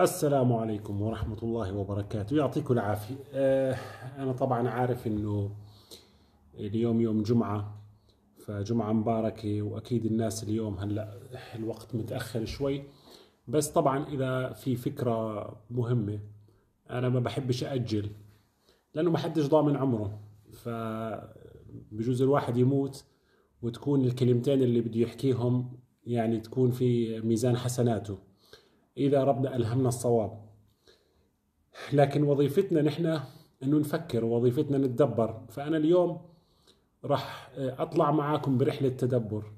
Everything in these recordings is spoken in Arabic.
السلام عليكم ورحمة الله وبركاته يعطيكم العافية أه أنا طبعا عارف أنه اليوم يوم جمعة فجمعة مباركة وأكيد الناس اليوم هلأ الوقت متأخر شوي بس طبعا إذا في فكرة مهمة أنا ما بحبش أجل لأنه ما حدش ضامن عمره فبجوز الواحد يموت وتكون الكلمتين اللي بده يحكيهم يعني تكون في ميزان حسناته إذا ربنا ألهمنا الصواب لكن وظيفتنا نحن أنه نفكر وظيفتنا نتدبر فأنا اليوم راح أطلع معاكم برحلة تدبر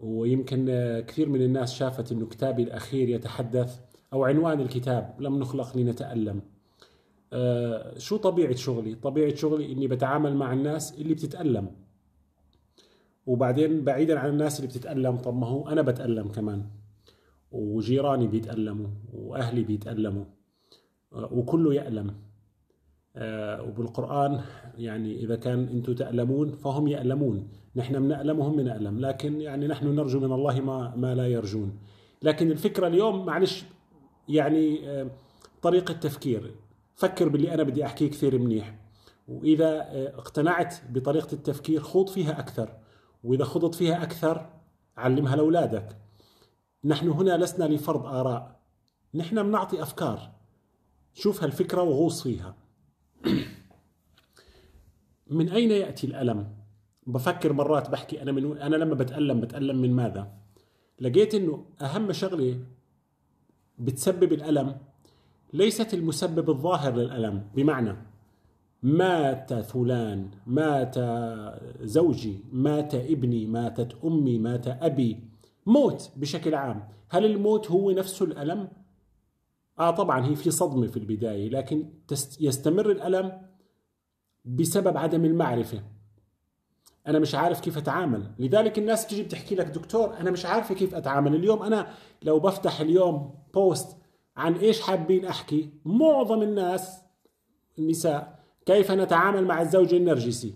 ويمكن كثير من الناس شافت أنه كتابي الأخير يتحدث أو عنوان الكتاب لم نخلق لنتألم أه شو طبيعة شغلي؟ طبيعة شغلي إني بتعامل مع الناس اللي بتتألم وبعدين بعيدا عن الناس اللي بتتألم طب ما هو أنا بتألم كمان وجيراني بيتألموا وأهلي بيتألموا آه، وكله يألم آه، وبالقرآن يعني إذا كان أنتم تألمون فهم يألمون نحن بنألم وهم بنألم لكن يعني نحن نرجو من الله ما, ما لا يرجون لكن الفكرة اليوم معلش يعني آه، طريقة تفكير فكر باللي أنا بدي أحكيه كثير منيح وإذا اقتنعت بطريقة التفكير خوض فيها أكثر وإذا خضت فيها أكثر علمها لأولادك نحن هنا لسنا لفرض آراء نحن بنعطي أفكار شوف هالفكرة وغوص فيها من أين يأتي الألم؟ بفكر مرات بحكي أنا من أنا لما بتألم بتألم من ماذا؟ لقيت إنه أهم شغلة بتسبب الألم ليست المسبب الظاهر للألم بمعنى مات فلان مات زوجي مات ابني ماتت أمي مات أبي موت بشكل عام هل الموت هو نفسه الألم؟ آه طبعا هي في صدمة في البداية لكن يستمر الألم بسبب عدم المعرفة أنا مش عارف كيف أتعامل لذلك الناس تجي بتحكي لك دكتور أنا مش عارفة كيف أتعامل اليوم أنا لو بفتح اليوم بوست عن إيش حابين أحكي معظم الناس النساء كيف نتعامل مع الزوج النرجسي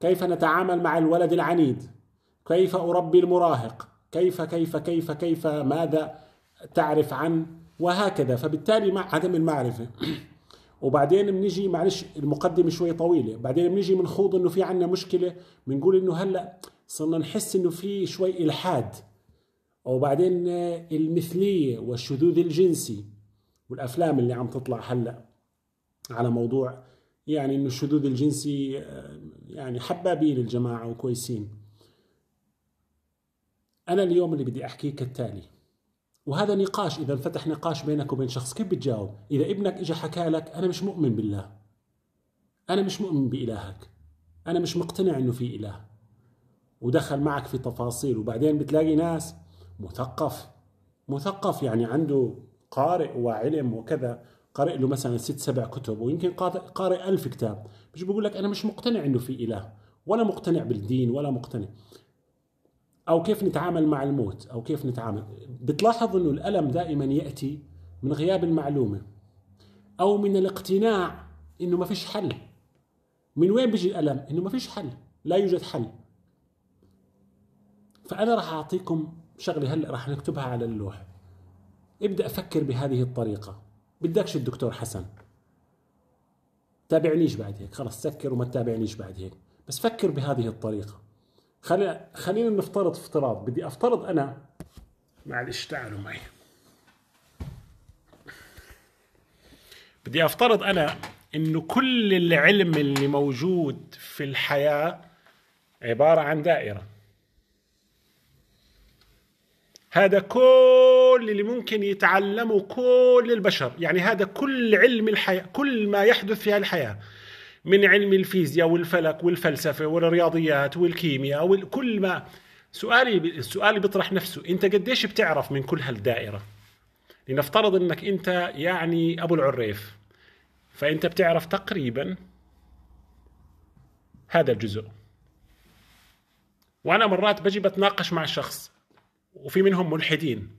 كيف نتعامل مع الولد العنيد كيف أربي المراهق كيف كيف كيف كيف ماذا تعرف عن وهكذا فبالتالي مع عدم المعرفة وبعدين بنيجي معلش المقدمة شوي طويلة بعدين بنيجي بنخوض انه في عندنا مشكلة بنقول انه هلأ صرنا نحس انه في شوي الحاد وبعدين آه، المثلية والشذوذ الجنسي والافلام اللي عم تطلع هلأ على موضوع يعني انه الشذوذ الجنسي آه، يعني حبابين الجماعة وكويسين أنا اليوم اللي بدي أحكيه كالتالي وهذا نقاش إذا انفتح نقاش بينك وبين شخص كيف بتجاوب إذا ابنك إجا حكى لك أنا مش مؤمن بالله أنا مش مؤمن بإلهك أنا مش مقتنع إنه في إله ودخل معك في تفاصيل وبعدين بتلاقي ناس مثقف مثقف يعني عنده قارئ وعلم وكذا قارئ له مثلا ست سبع كتب ويمكن قارئ ألف كتاب مش بقول لك أنا مش مقتنع إنه في إله ولا مقتنع بالدين ولا مقتنع أو كيف نتعامل مع الموت أو كيف نتعامل بتلاحظ أنه الألم دائما يأتي من غياب المعلومة أو من الاقتناع أنه ما فيش حل من وين بيجي الألم؟ أنه ما فيش حل لا يوجد حل فأنا راح أعطيكم شغلة هلأ راح نكتبها على اللوح ابدأ فكر بهذه الطريقة بدكش الدكتور حسن تابعنيش بعد هيك خلص سكر وما تتابعنيش بعد هيك بس فكر بهذه الطريقه خلي خلينا نفترض افتراض بدي افترض انا معلش تعالوا معي بدي افترض انا انه كل العلم اللي موجود في الحياه عباره عن دائره هذا كل اللي ممكن يتعلمه كل البشر يعني هذا كل علم الحياة كل ما يحدث في الحياة من علم الفيزياء والفلك والفلسفه والرياضيات والكيمياء وكل ما سؤالي السؤال بيطرح نفسه انت قديش بتعرف من كل هالدائره لنفترض انك انت يعني ابو العريف فانت بتعرف تقريبا هذا الجزء وانا مرات بجي بتناقش مع شخص وفي منهم ملحدين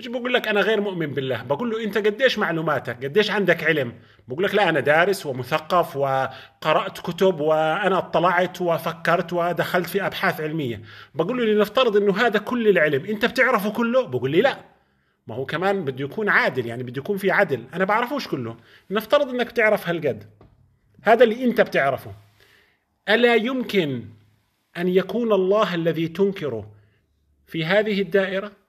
مش بقول لك انا غير مؤمن بالله بقول له انت قديش معلوماتك قديش عندك علم بقول لك لا انا دارس ومثقف وقرات كتب وانا اطلعت وفكرت ودخلت في ابحاث علميه بقول له لنفترض انه هذا كل العلم انت بتعرفه كله بقول لي لا ما هو كمان بده يكون عادل يعني بده يكون في عدل انا بعرفوش كله نفترض انك بتعرف هالقد هذا اللي انت بتعرفه الا يمكن ان يكون الله الذي تنكره في هذه الدائره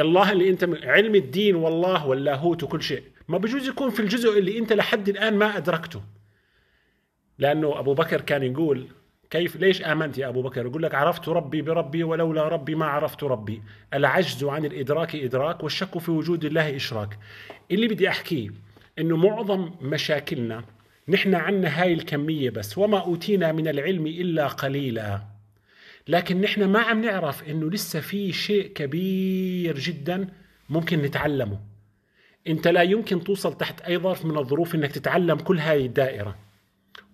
الله اللي انت علم الدين والله واللاهوت وكل شيء ما بجوز يكون في الجزء اللي انت لحد الان ما ادركته لانه ابو بكر كان يقول كيف ليش امنت يا ابو بكر يقول لك عرفت ربي بربي ولولا ربي ما عرفت ربي العجز عن الادراك ادراك والشك في وجود الله اشراك اللي بدي احكيه انه معظم مشاكلنا نحن عندنا هاي الكميه بس وما اوتينا من العلم الا قليلا لكن نحن ما عم نعرف انه لسه في شيء كبير جدا ممكن نتعلمه انت لا يمكن توصل تحت اي ظرف من الظروف انك تتعلم كل هاي الدائره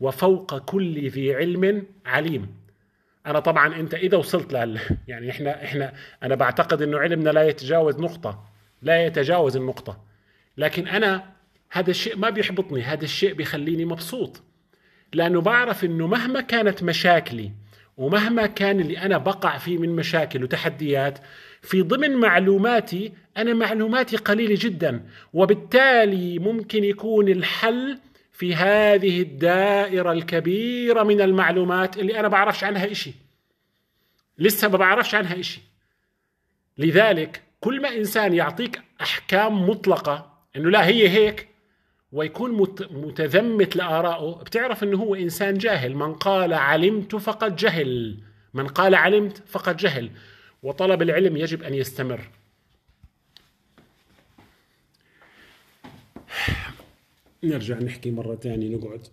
وفوق كل ذي علم عليم انا طبعا انت اذا وصلت لهال يعني احنا احنا انا بعتقد انه علمنا لا يتجاوز نقطه لا يتجاوز النقطه لكن انا هذا الشيء ما بيحبطني هذا الشيء بيخليني مبسوط لانه بعرف انه مهما كانت مشاكلي ومهما كان اللي أنا بقع فيه من مشاكل وتحديات في ضمن معلوماتي أنا معلوماتي قليلة جدا وبالتالي ممكن يكون الحل في هذه الدائرة الكبيرة من المعلومات اللي أنا بعرفش عنها إشي لسه ما بعرفش عنها إشي لذلك كل ما إنسان يعطيك أحكام مطلقة إنه لا هي هيك ويكون متذمت لآرائه بتعرف أنه هو إنسان جاهل من قال علمت فقد جهل من قال علمت فقد جهل وطلب العلم يجب أن يستمر نرجع نحكي مرة ثانية نقعد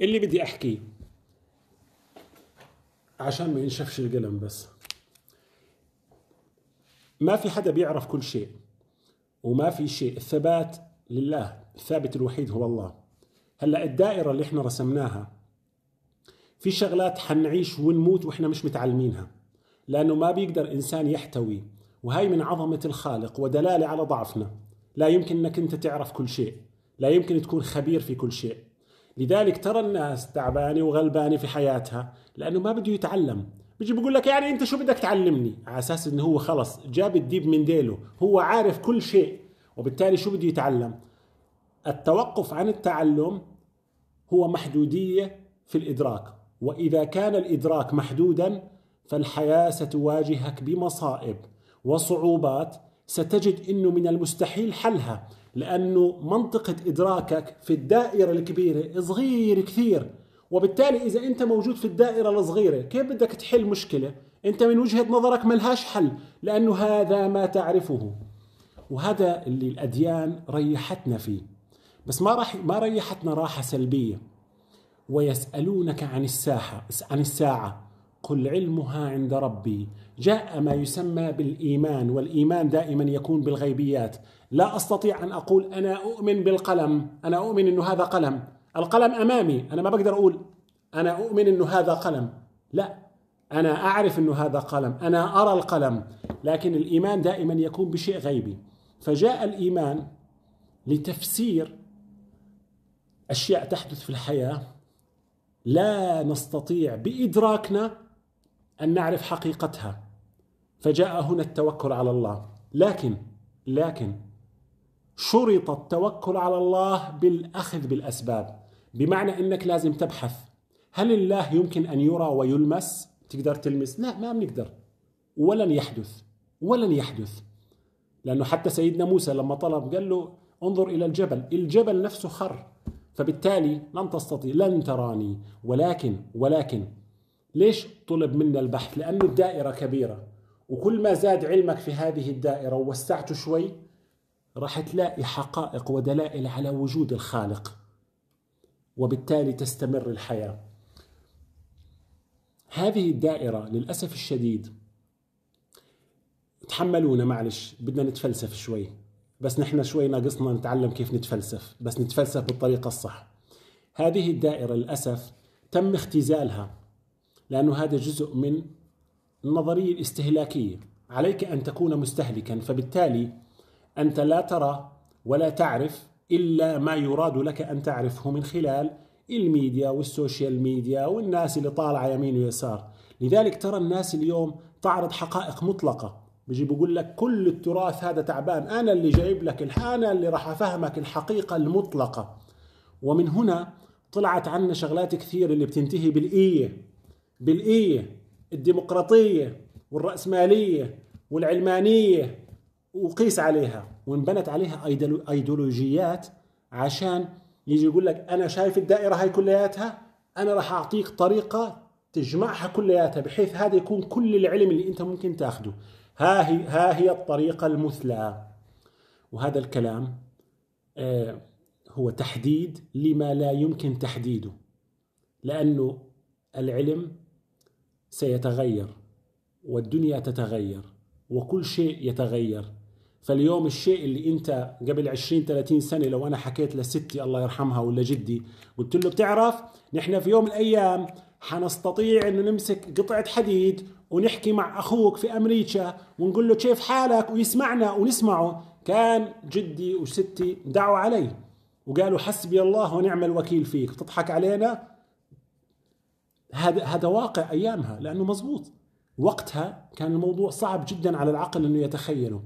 اللي بدي أحكيه عشان ما ينشفش القلم بس ما في حدا بيعرف كل شيء وما في شيء الثبات لله الثابت الوحيد هو الله هلا الدائره اللي احنا رسمناها في شغلات حنعيش ونموت واحنا مش متعلمينها لانه ما بيقدر انسان يحتوي وهي من عظمه الخالق ودلاله على ضعفنا لا يمكن انك انت تعرف كل شيء لا يمكن تكون خبير في كل شيء لذلك ترى الناس تعبانه وغلبانه في حياتها لانه ما بده يتعلم بيجي بيقول لك يعني انت شو بدك تعلمني على اساس انه هو خلص جاب الديب من ديله هو عارف كل شيء وبالتالي شو بده يتعلم التوقف عن التعلم هو محدودية في الإدراك وإذا كان الإدراك محدودا فالحياة ستواجهك بمصائب وصعوبات ستجد أنه من المستحيل حلها لأنه منطقة إدراكك في الدائرة الكبيرة صغير كثير وبالتالي إذا أنت موجود في الدائرة الصغيرة كيف بدك تحل مشكلة؟ أنت من وجهة نظرك ملهاش حل لأنه هذا ما تعرفه وهذا اللي الأديان ريحتنا فيه بس ما راح ما ريحتنا راحة سلبية ويسألونك عن الساحة عن الساعة قل علمها عند ربي جاء ما يسمى بالإيمان والإيمان دائما يكون بالغيبيات لا أستطيع أن أقول أنا أؤمن بالقلم أنا أؤمن أنه هذا قلم القلم أمامي أنا ما بقدر أقول أنا أؤمن أنه هذا قلم لا أنا أعرف أنه هذا قلم أنا أرى القلم لكن الإيمان دائما يكون بشيء غيبي فجاء الإيمان لتفسير أشياء تحدث في الحياة لا نستطيع بإدراكنا أن نعرف حقيقتها فجاء هنا التوكل على الله لكن لكن شرط التوكل على الله بالأخذ بالأسباب بمعنى أنك لازم تبحث هل الله يمكن أن يرى ويلمس؟ تقدر تلمس؟ لا ما بنقدر ولن يحدث ولن يحدث لأنه حتى سيدنا موسى لما طلب قال له انظر إلى الجبل الجبل نفسه خر فبالتالي لن تستطيع لن تراني ولكن ولكن ليش طلب منا البحث لأنه الدائرة كبيرة وكل ما زاد علمك في هذه الدائرة ووسعته شوي راح تلاقي حقائق ودلائل على وجود الخالق وبالتالي تستمر الحياة هذه الدائرة للأسف الشديد تحملونا معلش بدنا نتفلسف شوي بس نحن شوي ناقصنا نتعلم كيف نتفلسف بس نتفلسف بالطريقة الصح هذه الدائرة للأسف تم اختزالها لأنه هذا جزء من النظرية الاستهلاكية عليك أن تكون مستهلكا فبالتالي أنت لا ترى ولا تعرف إلا ما يراد لك أن تعرفه من خلال الميديا والسوشيال ميديا والناس اللي طالعة يمين ويسار لذلك ترى الناس اليوم تعرض حقائق مطلقة بيجي بقول لك كل التراث هذا تعبان أنا اللي جايب لك الحانة اللي راح أفهمك الحقيقة المطلقة ومن هنا طلعت عنا شغلات كثير اللي بتنتهي بالإية بالإية الديمقراطية والرأسمالية والعلمانية وقيس عليها وانبنت عليها أيديولوجيات عشان يجي يقول لك أنا شايف الدائرة هاي كلياتها أنا راح أعطيك طريقة تجمعها كلياتها بحيث هذا يكون كل العلم اللي أنت ممكن تاخده ها هي, ها هي الطريقة المثلى وهذا الكلام آه، هو تحديد لما لا يمكن تحديده لأنه العلم سيتغير والدنيا تتغير وكل شيء يتغير فاليوم الشيء اللي انت قبل 20 30 سنه لو انا حكيت لستي الله يرحمها ولا جدي قلت له بتعرف نحن في يوم من الايام حنستطيع انه نمسك قطعه حديد ونحكي مع أخوك في أمريكا ونقول له كيف حالك ويسمعنا ونسمعه كان جدي وستي دعوا علي وقالوا حسبي الله ونعم الوكيل فيك تضحك علينا هذا هذا واقع أيامها لأنه مزبوط وقتها كان الموضوع صعب جدا على العقل أنه يتخيله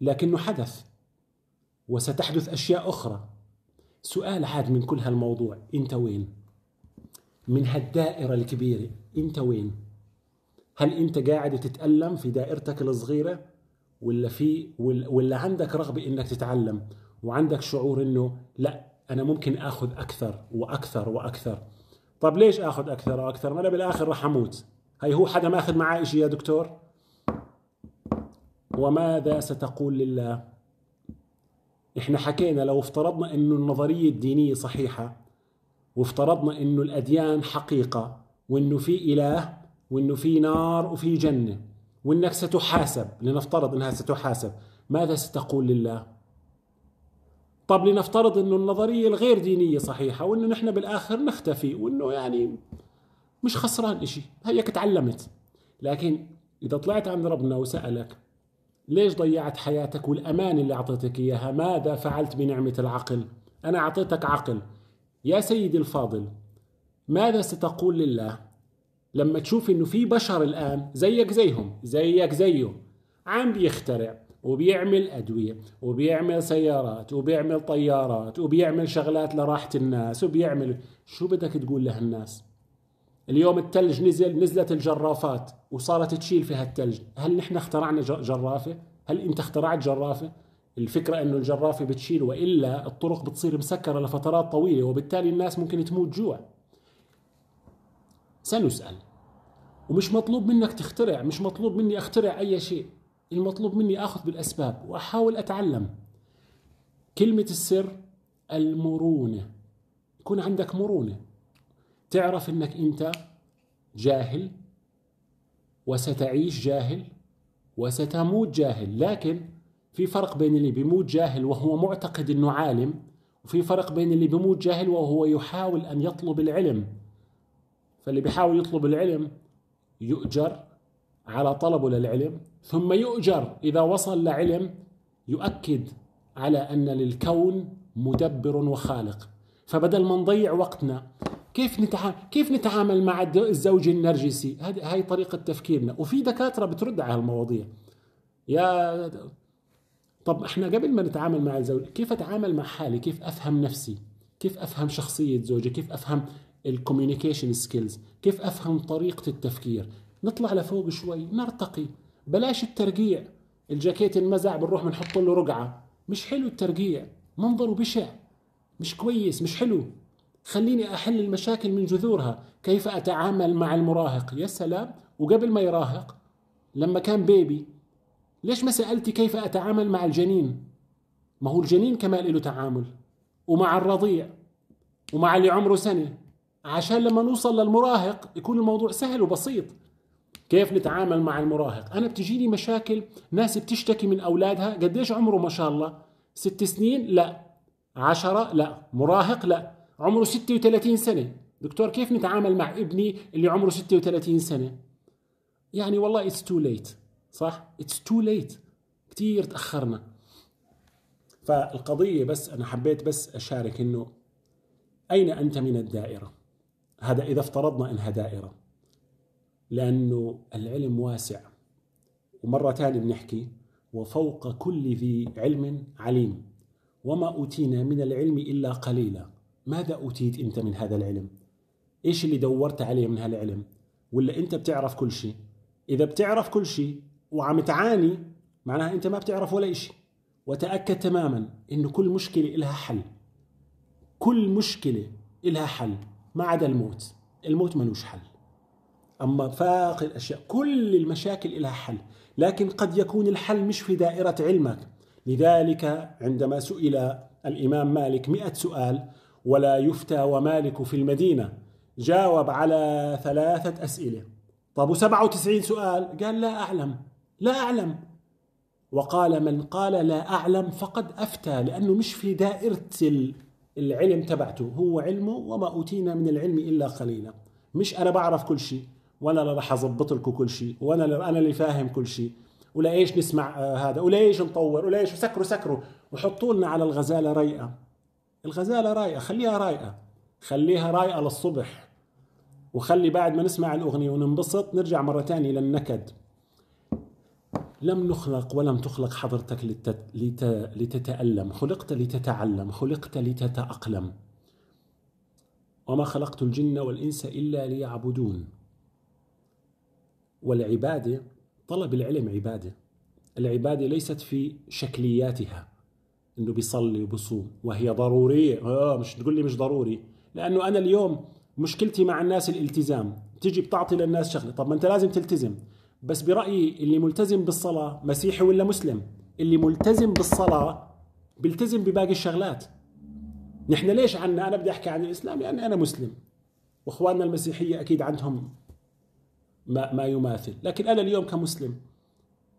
لكنه حدث وستحدث أشياء أخرى سؤال عاد من كل هالموضوع أنت وين؟ من هالدائرة الكبيرة أنت وين؟ هل انت قاعد وتتالم في دائرتك الصغيره ولا في ولا عندك رغبه انك تتعلم وعندك شعور انه لا انا ممكن اخذ اكثر واكثر واكثر طب ليش اخذ اكثر واكثر ما انا بالاخر راح اموت هي هو حدا ماخذ معاه شيء يا دكتور وماذا ستقول لله احنا حكينا لو افترضنا انه النظريه الدينيه صحيحه وافترضنا انه الاديان حقيقه وانه في اله وانه في نار وفي جنه وانك ستحاسب لنفترض انها ستحاسب ماذا ستقول لله طب لنفترض انه النظريه الغير دينيه صحيحه وانه نحن بالاخر نختفي وانه يعني مش خسران شيء هيك تعلمت لكن اذا طلعت عند ربنا وسالك ليش ضيعت حياتك والأمان اللي أعطيتك إياها ماذا فعلت بنعمة العقل أنا أعطيتك عقل يا سيدي الفاضل ماذا ستقول لله لما تشوف انه في بشر الان زيك زيهم زيك زيه عم بيخترع وبيعمل أدوية وبيعمل سيارات وبيعمل طيارات وبيعمل شغلات لراحة الناس وبيعمل شو بدك تقول لهالناس اليوم التلج نزل نزلت الجرافات وصارت تشيل فيها التلج هل نحن اخترعنا جرافة هل انت اخترعت جرافة الفكرة انه الجرافة بتشيل وإلا الطرق بتصير مسكرة لفترات طويلة وبالتالي الناس ممكن تموت جوع سنسأل ومش مطلوب منك تخترع مش مطلوب مني أخترع أي شيء المطلوب مني أخذ بالأسباب وأحاول أتعلم كلمة السر المرونة يكون عندك مرونة تعرف أنك أنت جاهل وستعيش جاهل وستموت جاهل لكن في فرق بين اللي بيموت جاهل وهو معتقد أنه عالم وفي فرق بين اللي بيموت جاهل وهو يحاول أن يطلب العلم فاللي بيحاول يطلب العلم يؤجر على طلبه للعلم ثم يؤجر إذا وصل لعلم يؤكد على أن للكون مدبر وخالق فبدل ما نضيع وقتنا كيف نتعامل كيف نتعامل مع الزوج النرجسي هذه هاي طريقه تفكيرنا وفي دكاتره بترد على هالمواضيع يا طب احنا قبل ما نتعامل مع الزوج كيف اتعامل مع حالي كيف افهم نفسي كيف افهم شخصيه زوجي كيف افهم الكوميونيكيشن سكيلز كيف افهم طريقه التفكير نطلع لفوق شوي نرتقي بلاش الترقيع الجاكيت انمزع بنروح بنحط له رقعه مش حلو الترقيع منظره بشع مش كويس مش حلو خليني احل المشاكل من جذورها كيف اتعامل مع المراهق يا سلام وقبل ما يراهق لما كان بيبي ليش ما سالتي كيف اتعامل مع الجنين ما هو الجنين كمان له تعامل ومع الرضيع ومع اللي عمره سنه عشان لما نوصل للمراهق يكون الموضوع سهل وبسيط كيف نتعامل مع المراهق انا بتجيني مشاكل ناس بتشتكي من اولادها قديش عمره ما شاء الله ست سنين لا عشرة لا مراهق لا عمره 36 سنة دكتور كيف نتعامل مع ابني اللي عمره 36 سنة يعني والله اتس تو ليت صح اتس تو ليت كثير تأخرنا فالقضية بس أنا حبيت بس أشارك إنه أين أنت من الدائرة هذا إذا افترضنا أنها دائرة لأنه العلم واسع ومرة ثانية بنحكي وفوق كل ذي علم عليم وما أوتينا من العلم إلا قليلا ماذا أوتيت أنت من هذا العلم؟ إيش اللي دورت عليه من هالعلم؟ ولا أنت بتعرف كل شيء؟ إذا بتعرف كل شيء وعم تعاني معناها أنت ما بتعرف ولا شيء وتأكد تماما أنه كل مشكلة إلها حل كل مشكلة إلها حل ما عدا الموت الموت ملوش حل أما باقي الأشياء كل المشاكل لها حل لكن قد يكون الحل مش في دائرة علمك لذلك عندما سئل الإمام مالك مئة سؤال ولا يفتى ومالك في المدينة جاوب على ثلاثة أسئلة طب وسبعة وتسعين سؤال قال لا أعلم لا أعلم وقال من قال لا أعلم فقد أفتى لأنه مش في دائرة العلم تبعته هو علمه وما أوتينا من العلم إلا قليلا مش أنا بعرف كل شيء وأنا اللي راح أظبط لكم كل شيء وأنا أنا اللي فاهم كل شيء ولا إيش نسمع آه، هذا ولا إيش نطور ولا إيش سكروا سكروا وحطوا لنا على الغزالة رايقة الغزالة رايقة خليها رايقة خليها رايقة للصبح وخلي بعد ما نسمع الأغنية وننبسط نرجع مرة تانية للنكد لم نخلق ولم تخلق حضرتك لتت... لت... لتتألم خلقت لتتعلم خلقت لتتأقلم وما خلقت الجن والإنس إلا ليعبدون والعبادة طلب العلم عبادة العبادة ليست في شكلياتها انه بيصلي وبصوم وهي ضرورية آه مش تقول لي مش ضروري لأنه أنا اليوم مشكلتي مع الناس الالتزام تجي بتعطي للناس شغلة طب ما أنت لازم تلتزم بس برأيي اللي ملتزم بالصلاة مسيحي ولا مسلم اللي ملتزم بالصلاة بيلتزم بباقي الشغلات نحن ليش عنا أنا بدي أحكي عن الإسلام لأني أنا مسلم وإخواننا المسيحية أكيد عندهم ما, ما يماثل لكن أنا اليوم كمسلم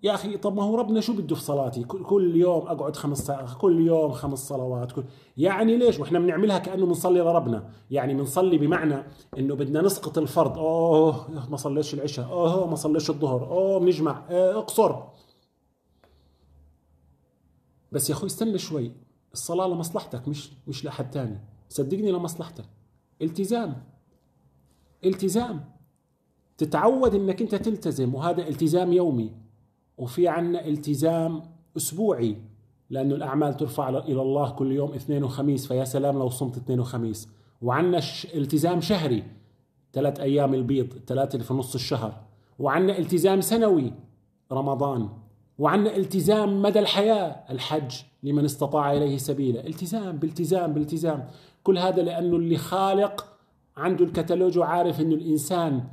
يا اخي طب ما هو ربنا شو بده في صلاتي كل يوم اقعد خمس كل يوم خمس صلوات كل يعني ليش واحنا بنعملها كانه بنصلي لربنا يعني بنصلي بمعنى انه بدنا نسقط الفرض اوه ما صليتش العشاء اوه ما صليتش الظهر اوه بنجمع أه، اقصر بس يا اخوي استنى شوي الصلاه لمصلحتك مش مش لاحد ثاني صدقني لمصلحتك التزام التزام تتعود انك انت تلتزم وهذا التزام يومي وفي عنا التزام أسبوعي لأنه الأعمال ترفع إلى الله كل يوم اثنين وخميس فيا سلام لو صمت اثنين وخميس وعنا التزام شهري ثلاث أيام البيض الثلاثة اللي في نص الشهر وعنا التزام سنوي رمضان وعنا التزام مدى الحياة الحج لمن استطاع إليه سبيلا التزام بالتزام بالتزام كل هذا لأنه اللي خالق عنده الكتالوج وعارف أنه الإنسان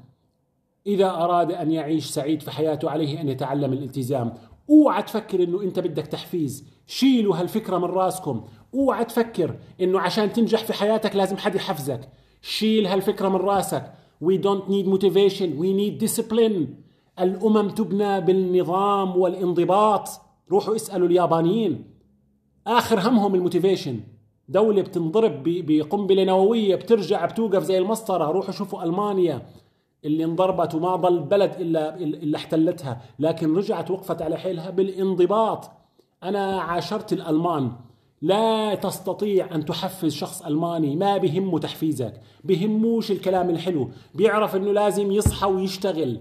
إذا أراد أن يعيش سعيد في حياته عليه أن يتعلم الالتزام اوعى تفكر انه انت بدك تحفيز شيلوا هالفكره من راسكم اوعى تفكر انه عشان تنجح في حياتك لازم حد يحفزك شيل هالفكره من راسك we don't need motivation we need discipline الامم تبنى بالنظام والانضباط روحوا اسالوا اليابانيين اخر همهم الموتيفيشن دولة بتنضرب بقنبلة نووية بترجع بتوقف زي المسطرة روحوا شوفوا ألمانيا اللي انضربت وما ضل بلد إلا, إلا احتلتها لكن رجعت وقفت على حيلها بالانضباط أنا عاشرت الألمان لا تستطيع أن تحفز شخص ألماني ما بهمه تحفيزك بهموش الكلام الحلو بيعرف أنه لازم يصحى ويشتغل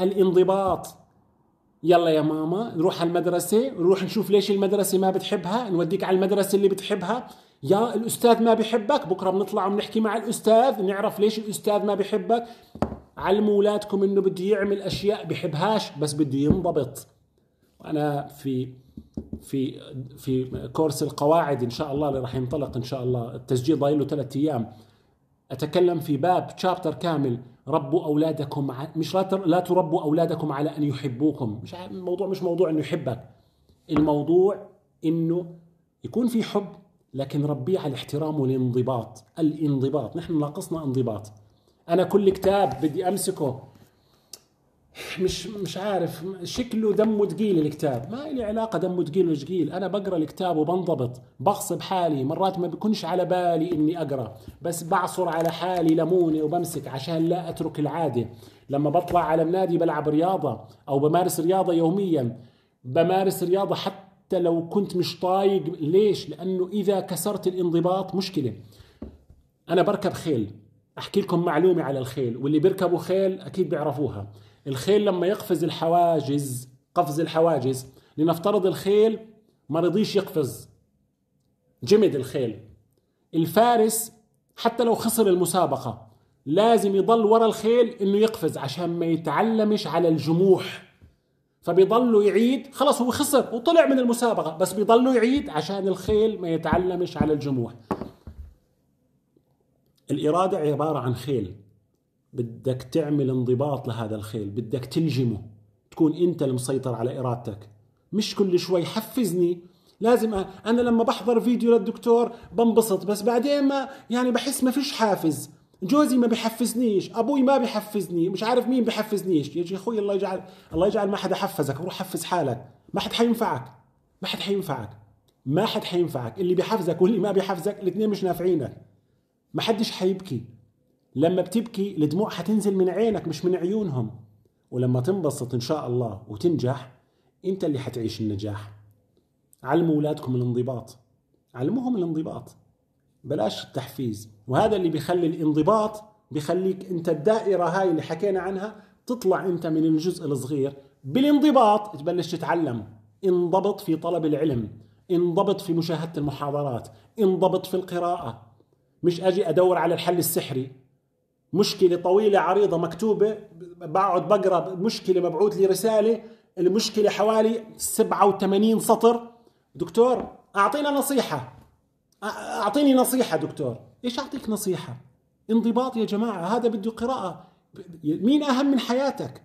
الانضباط يلا يا ماما نروح على المدرسة نروح نشوف ليش المدرسة ما بتحبها نوديك على المدرسة اللي بتحبها يا الأستاذ ما بحبك بكرة بنطلع ونحكي مع الأستاذ نعرف ليش الأستاذ ما بحبك علموا اولادكم انه بده يعمل اشياء بحبهاش بس بده ينضبط وانا في في في كورس القواعد ان شاء الله اللي راح ينطلق ان شاء الله التسجيل ضايل له ثلاث ايام اتكلم في باب تشابتر كامل ربوا اولادكم مش لا لا تربوا اولادكم على ان يحبوكم مش الموضوع مش موضوع انه يحبك الموضوع انه يكون في حب لكن ربيه على الاحترام والانضباط الانضباط نحن ناقصنا انضباط انا كل كتاب بدي امسكه مش مش عارف شكله دمه ثقيل الكتاب ما لي علاقه دمه ثقيل ولا ثقيل انا بقرا الكتاب وبنضبط بغصب حالي مرات ما بكونش على بالي اني اقرا بس بعصر على حالي لموني وبمسك عشان لا اترك العاده لما بطلع على النادي بلعب رياضه او بمارس رياضه يوميا بمارس رياضه حتى لو كنت مش طايق ليش لانه اذا كسرت الانضباط مشكله انا بركب خيل احكي لكم معلومه على الخيل واللي بيركبوا خيل اكيد بيعرفوها الخيل لما يقفز الحواجز قفز الحواجز لنفترض الخيل ما رضيش يقفز جمد الخيل الفارس حتى لو خسر المسابقة لازم يضل ورا الخيل انه يقفز عشان ما يتعلمش على الجموح فبيضلوا يعيد خلص هو خسر وطلع من المسابقة بس بيضلوا يعيد عشان الخيل ما يتعلمش على الجموح الإرادة عبارة عن خيل بدك تعمل انضباط لهذا الخيل بدك تلجمه تكون أنت المسيطر على إرادتك مش كل شوي حفزني لازم أنا لما بحضر فيديو للدكتور بنبسط بس بعدين ما يعني بحس ما فيش حافز جوزي ما بيحفزنيش أبوي ما بيحفزني مش عارف مين بيحفزنيش يا أخوي الله يجعل الله يجعل ما حدا حفزك روح حفز حالك ما حد حينفعك ما حد حينفعك ما حد حينفعك اللي بيحفزك واللي ما بيحفزك الاثنين مش نافعينك ما حدش حيبكي لما بتبكي الدموع حتنزل من عينك مش من عيونهم ولما تنبسط إن شاء الله وتنجح أنت اللي حتعيش النجاح علموا أولادكم الانضباط علموهم الانضباط بلاش التحفيز وهذا اللي بيخلي الانضباط بيخليك أنت الدائرة هاي اللي حكينا عنها تطلع أنت من الجزء الصغير بالانضباط تبلش تتعلم انضبط في طلب العلم انضبط في مشاهدة المحاضرات انضبط في القراءة مش اجي ادور على الحل السحري مشكله طويله عريضه مكتوبه بقعد بقرا مشكله مبعوث لي رساله المشكله حوالي 87 سطر دكتور اعطينا نصيحه اعطيني نصيحه دكتور ايش اعطيك نصيحه انضباط يا جماعه هذا بده قراءه مين اهم من حياتك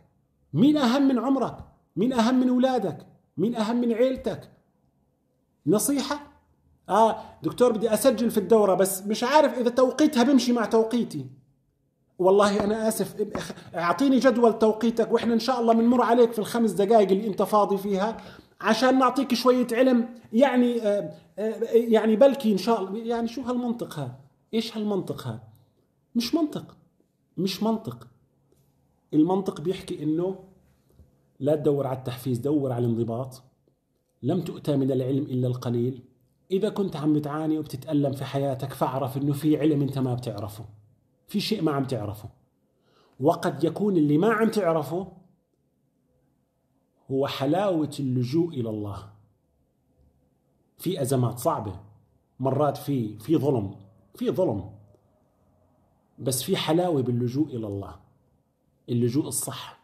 مين اهم من عمرك مين اهم من اولادك مين اهم من عيلتك نصيحه اه دكتور بدي اسجل في الدوره بس مش عارف اذا توقيتها بمشي مع توقيتي والله انا اسف اعطيني جدول توقيتك واحنا ان شاء الله بنمر عليك في الخمس دقائق اللي انت فاضي فيها عشان نعطيك شويه علم يعني آه، آه، يعني بلكي ان شاء الله يعني شو هالمنطق هذا ايش هالمنطق هذا مش منطق مش منطق المنطق بيحكي انه لا تدور على التحفيز دور على الانضباط لم تؤتى من العلم الا القليل إذا كنت عم بتعاني وبتتألم في حياتك فاعرف إنه في علم أنت ما بتعرفه في شيء ما عم تعرفه وقد يكون اللي ما عم تعرفه هو حلاوة اللجوء إلى الله في أزمات صعبة مرات في في ظلم في ظلم بس في حلاوة باللجوء إلى الله اللجوء الصح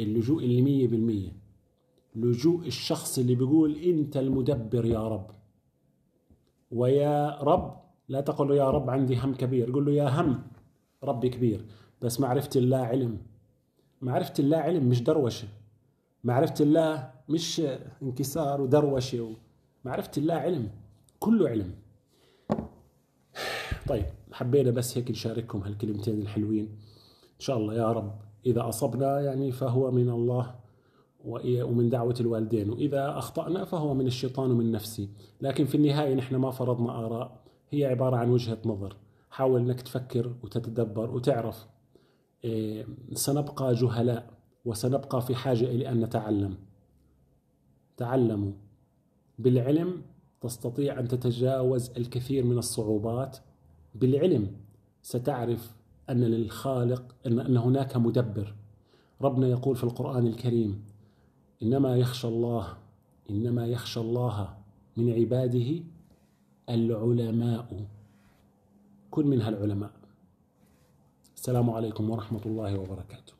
اللجوء اللي 100%. لجوء الشخص اللي بيقول أنت المدبر يا رب ويا رب لا تقل يا رب عندي هم كبير قل له يا هم ربي كبير بس معرفة الله علم معرفة الله علم مش دروشة معرفة الله مش انكسار ودروشة معرفة الله علم كله علم طيب حبينا بس هيك نشارككم هالكلمتين الحلوين إن شاء الله يا رب إذا أصبنا يعني فهو من الله ومن دعوة الوالدين وإذا أخطأنا فهو من الشيطان ومن نفسي لكن في النهاية نحن ما فرضنا آراء هي عبارة عن وجهة نظر حاول أنك تفكر وتتدبر وتعرف إيه، سنبقى جهلاء وسنبقى في حاجة إلى أن نتعلم تعلموا بالعلم تستطيع أن تتجاوز الكثير من الصعوبات بالعلم ستعرف أن للخالق أن, أن هناك مدبر ربنا يقول في القرآن الكريم إنما يخشى الله إنما يخشى الله من عباده العلماء كن منها العلماء السلام عليكم ورحمة الله وبركاته